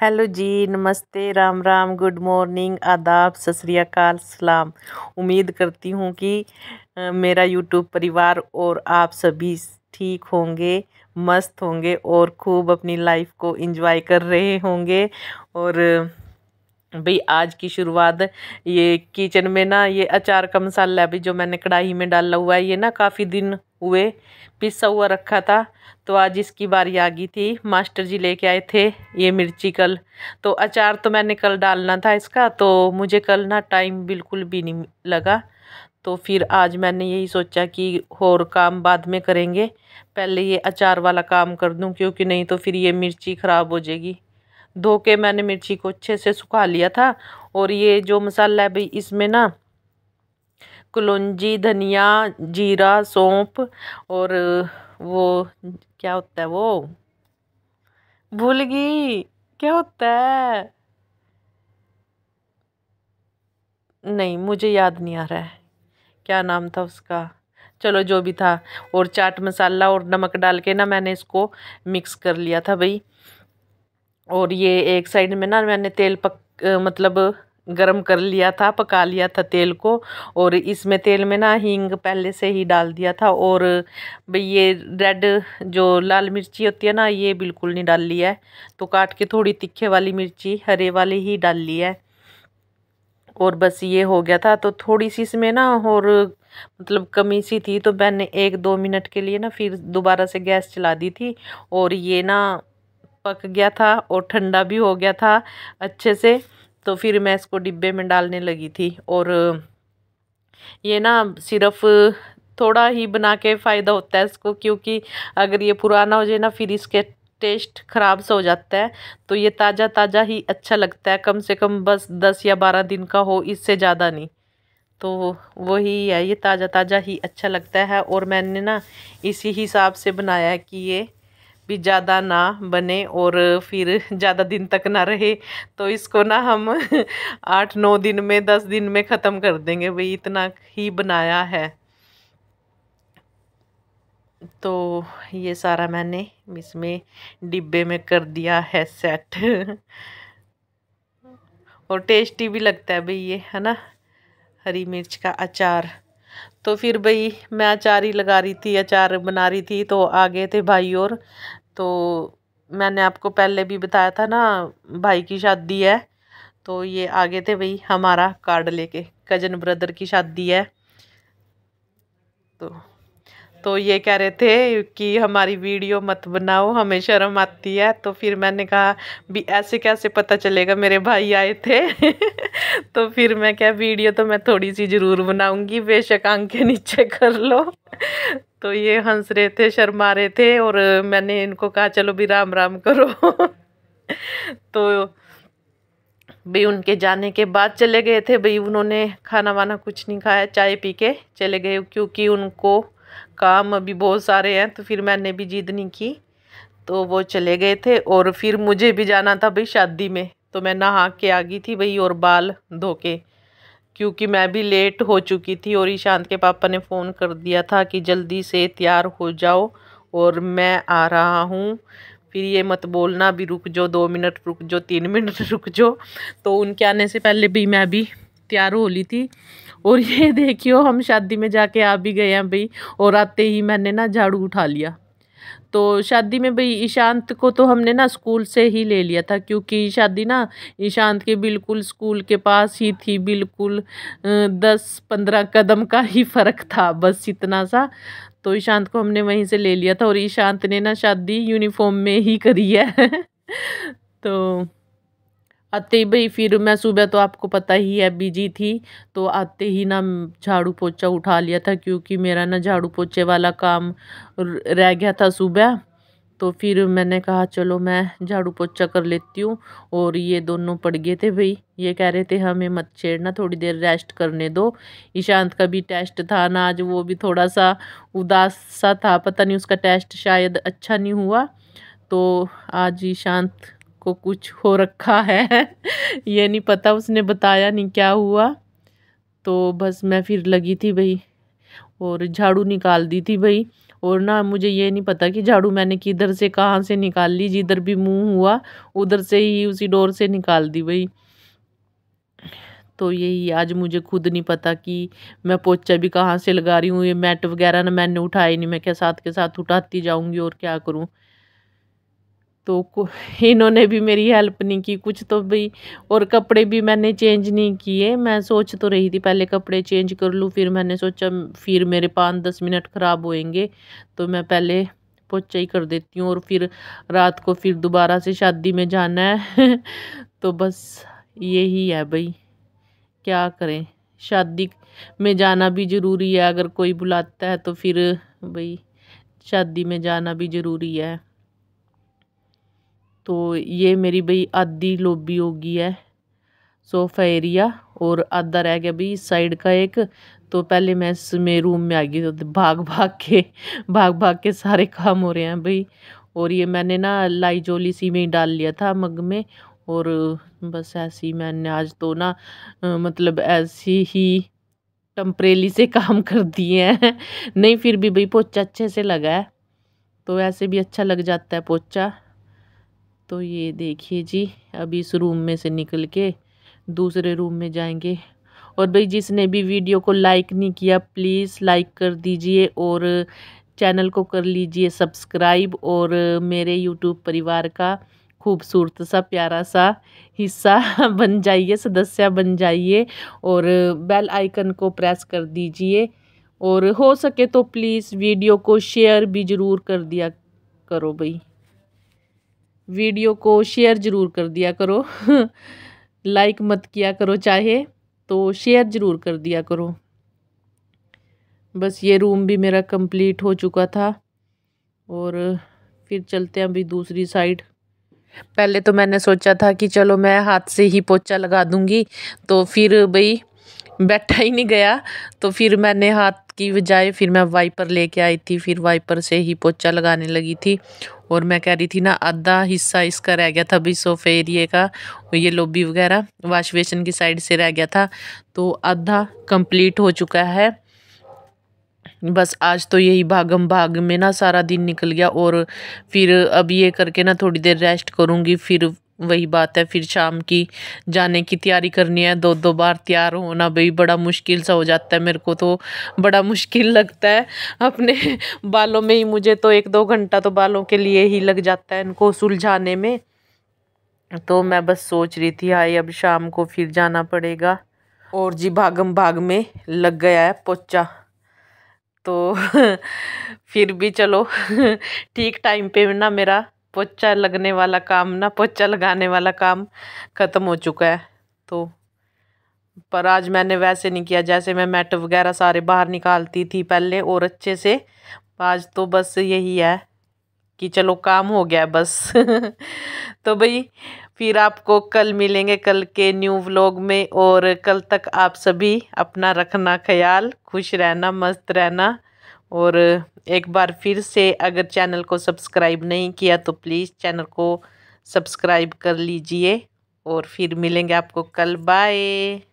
hello जी नमस्ते Ram Ram good morning आदाब सतरियाकाल सलाम उम्मीद करती हूँ कि मेरा यूट्यूब परिवार और आप सभी ठीक होंगे मस्त होंगे और खूब अपनी लाइफ को एंजॉय कर रहे होंगे और भाई आज की शुरुआत ये किचन में ना ये अचार का मसाला भी जो मैंने कढ़ाई में डाला हुआ है ये ना काफ़ी दिन हुए पिसा हुआ रखा था तो आज इसकी बारी आ गई थी मास्टर जी लेके आए थे ये मिर्ची कल तो अचार तो मैंने कल डालना था इसका तो मुझे कल ना टाइम बिल्कुल भी नहीं लगा तो फिर आज मैंने यही सोचा कि और काम बाद में करेंगे पहले ये अचार वाला काम कर दूं क्योंकि नहीं तो फिर ये मिर्ची ख़राब हो जाएगी धो के मैंने मिर्ची को अच्छे से सुखा लिया था और ये जो मसाला है भाई इसमें ना कलौजी धनिया जीरा सौंप और वो क्या होता है वो भूल गई क्या होता है नहीं मुझे याद नहीं आ रहा है क्या नाम था उसका चलो जो भी था और चाट मसाला और नमक डाल के ना मैंने इसको मिक्स कर लिया था भाई और ये एक साइड में ना मैंने तेल पक मतलब गरम कर लिया था पका लिया था तेल को और इसमें तेल में ना हींग पहले से ही डाल दिया था और भाई ये रेड जो लाल मिर्ची होती है ना ये बिल्कुल नहीं डाल लिया है तो काट के थोड़ी तिखे वाली मिर्ची हरे वाली ही डाल ली है और बस ये हो गया था तो थोड़ी सी इसमें ना और मतलब कमी सी थी तो मैंने एक दो मिनट के लिए ना फिर दोबारा से गैस चला दी थी और ये ना पक गया था और ठंडा भी हो गया था अच्छे से तो फिर मैं इसको डिब्बे में डालने लगी थी और ये ना सिर्फ थोड़ा ही बना के फ़ायदा होता है इसको क्योंकि अगर ये पुराना हो जाए ना फिर इसके टेस्ट ख़राब सा हो जाता है तो ये ताज़ा ताज़ा ही अच्छा लगता है कम से कम बस दस या बारह दिन का हो इससे ज़्यादा नहीं तो वही है ये ताज़ा ताज़ा ही अच्छा लगता है और मैंने ना इसी हिसाब से बनाया है कि ये भी ज़्यादा ना बने और फिर ज़्यादा दिन तक ना रहे तो इसको ना हम आठ नौ दिन में दस दिन में ख़त्म कर देंगे भाई इतना ही बनाया है तो ये सारा मैंने इसमें डिब्बे में कर दिया है सेट और टेस्टी भी लगता है भाई ये है ना हरी मिर्च का अचार तो फिर भाई मैं अचार ही लगा रही थी अचार बना रही थी तो आ गए थे भाई और तो मैंने आपको पहले भी बताया था ना भाई की शादी है तो ये आगे थे भाई हमारा कार्ड लेके कजन ब्रदर की शादी है तो तो ये कह रहे थे कि हमारी वीडियो मत बनाओ हमें शर्म आती है तो फिर मैंने कहा भी ऐसे कैसे पता चलेगा मेरे भाई आए थे तो फिर मैं क्या वीडियो तो मैं थोड़ी सी ज़रूर बनाऊंगी बेशक आंखें नीचे कर लो तो ये हंस रहे थे शर्मा रहे थे और मैंने इनको कहा चलो भी राम राम करो तो भाई उनके जाने के बाद चले गए थे भाई उन्होंने खाना वाना कुछ नहीं खाया चाय पी के चले गए क्योंकि उनको काम अभी बहुत सारे हैं तो फिर मैंने भी जिद नहीं की तो वो चले गए थे और फिर मुझे भी जाना था भाई शादी में तो मैं नहा के आ गई थी भाई और बाल धो के क्योंकि मैं भी लेट हो चुकी थी और ईशांत के पापा ने फ़ोन कर दिया था कि जल्दी से तैयार हो जाओ और मैं आ रहा हूँ फिर ये मत बोलना भी रुक जाओ दो मिनट रुक जाओ तीन मिनट रुक जाओ तो उनके आने से पहले भी मैं भी तैयार हो ली थी और ये देखियो हम शादी में जाके आ भी गए हैं भाई और आते ही मैंने ना झाड़ू उठा लिया तो शादी में भाई ईशांत को तो हमने ना स्कूल से ही ले लिया था क्योंकि शादी ना ईशांत के बिल्कुल स्कूल के पास ही थी बिल्कुल दस पंद्रह कदम का ही फ़र्क था बस इतना सा तो ईशांत को हमने वहीं से ले लिया था और ईशांत ने ना शादी यूनिफॉर्म में ही करी है तो आते ही भाई फिर मैं सुबह तो आपको पता ही है बिजी थी तो आते ही ना झाड़ू पोछा उठा लिया था क्योंकि मेरा ना झाड़ू पोछे वाला काम रह गया था सुबह तो फिर मैंने कहा चलो मैं झाड़ू पोछा कर लेती हूँ और ये दोनों पड़ गए थे भाई ये कह रहे थे हमें मत छेड़ना थोड़ी देर रेस्ट करने दो ईशांत का भी टेस्ट था ना आज वो भी थोड़ा सा उदास सा था पता नहीं उसका टेस्ट शायद अच्छा नहीं हुआ तो आज ईशांत को कुछ हो रखा है ये नहीं पता उसने बताया नहीं क्या हुआ तो बस मैं फिर लगी थी भाई और झाड़ू निकाल दी थी भाई और ना मुझे ये नहीं पता कि झाड़ू मैंने किधर से कहाँ से निकाल ली जिधर भी मुंह हुआ उधर से ही उसी डोर से निकाल दी भाई तो यही आज मुझे खुद नहीं पता कि मैं पोचा भी कहाँ से लगा रही हूँ ये मैट वगैरह ना मैंने उठाए नहीं मैं क्या साथ के साथ उठाती जाऊँगी और क्या करूँ तो इन्होंने भी मेरी हेल्प नहीं की कुछ तो भी और कपड़े भी मैंने चेंज नहीं किए मैं सोच तो रही थी पहले कपड़े चेंज कर लूँ फिर मैंने सोचा फिर मेरे पाँच दस मिनट ख़राब होएंगे तो मैं पहले पोचा ही कर देती हूँ और फिर रात को फिर दोबारा से शादी में जाना है तो बस यही है भाई क्या करें शादी में जाना भी ज़रूरी है अगर कोई बुलाता है तो फिर भाई शादी में जाना भी ज़रूरी है तो ये मेरी भाई आधी लोबी होगी है सोफ़ा एरिया और आधा रह गया भाई इस साइड का एक तो पहले मैं मेरे रूम में आ गई तो भाग भाग के भाग भाग के सारे काम हो रहे हैं भाई और ये मैंने ना लाई जोली सी में ही डाल लिया था मग में और बस ऐसी मैंने आज तो ना मतलब ऐसी ही टम्परेली से काम कर दिए हैं नहीं फिर भी भाई पोचा अच्छे से लगा है तो ऐसे भी अच्छा लग जाता है पोचा तो ये देखिए जी अभी इस रूम में से निकल के दूसरे रूम में जाएंगे और भाई जिसने भी वीडियो को लाइक नहीं किया प्लीज़ लाइक कर दीजिए और चैनल को कर लीजिए सब्सक्राइब और मेरे यूट्यूब परिवार का खूबसूरत सा प्यारा सा हिस्सा बन जाइए सदस्य बन जाइए और बेल आइकन को प्रेस कर दीजिए और हो सके तो प्लीज़ वीडियो को शेयर भी ज़रूर कर दिया करो भाई वीडियो को शेयर ज़रूर कर दिया करो लाइक मत किया करो चाहे तो शेयर ज़रूर कर दिया करो बस ये रूम भी मेरा कंप्लीट हो चुका था और फिर चलते हैं अभी दूसरी साइड पहले तो मैंने सोचा था कि चलो मैं हाथ से ही पोचा लगा दूंगी तो फिर भाई बैठा ही नहीं गया तो फिर मैंने हाथ की बजाय फिर मैं वाइपर लेके आई थी फिर वाइपर से ही पोचा लगाने लगी थी और मैं कह रही थी ना आधा हिस्सा इसका रह गया था बिसोफे एरिए का और ये लोबी वगैरह वाश बेसन की साइड से रह गया था तो आधा कंप्लीट हो चुका है बस आज तो यही भागम भाग में ना सारा दिन निकल गया और फिर अब ये करके ना थोड़ी देर रेस्ट करूँगी फिर वही बात है फिर शाम की जाने की तैयारी करनी है दो दो बार तैयार होना भाई बड़ा मुश्किल सा हो जाता है मेरे को तो बड़ा मुश्किल लगता है अपने बालों में ही मुझे तो एक दो घंटा तो बालों के लिए ही लग जाता है इनको सुलझाने में तो मैं बस सोच रही थी हाई अब शाम को फिर जाना पड़ेगा और जी भागम भाग में लग गया है पोचा तो फिर भी चलो ठीक टाइम पे ना मेरा पोचा लगने वाला काम ना पोचा लगाने वाला काम ख़त्म हो चुका है तो पर आज मैंने वैसे नहीं किया जैसे मैं मैट वगैरह सारे बाहर निकालती थी पहले और अच्छे से आज तो बस यही है कि चलो काम हो गया बस तो भाई फिर आपको कल मिलेंगे कल के न्यू व्लॉग में और कल तक आप सभी अपना रखना ख्याल खुश रहना मस्त रहना और एक बार फिर से अगर चैनल को सब्सक्राइब नहीं किया तो प्लीज़ चैनल को सब्सक्राइब कर लीजिए और फिर मिलेंगे आपको कल बाय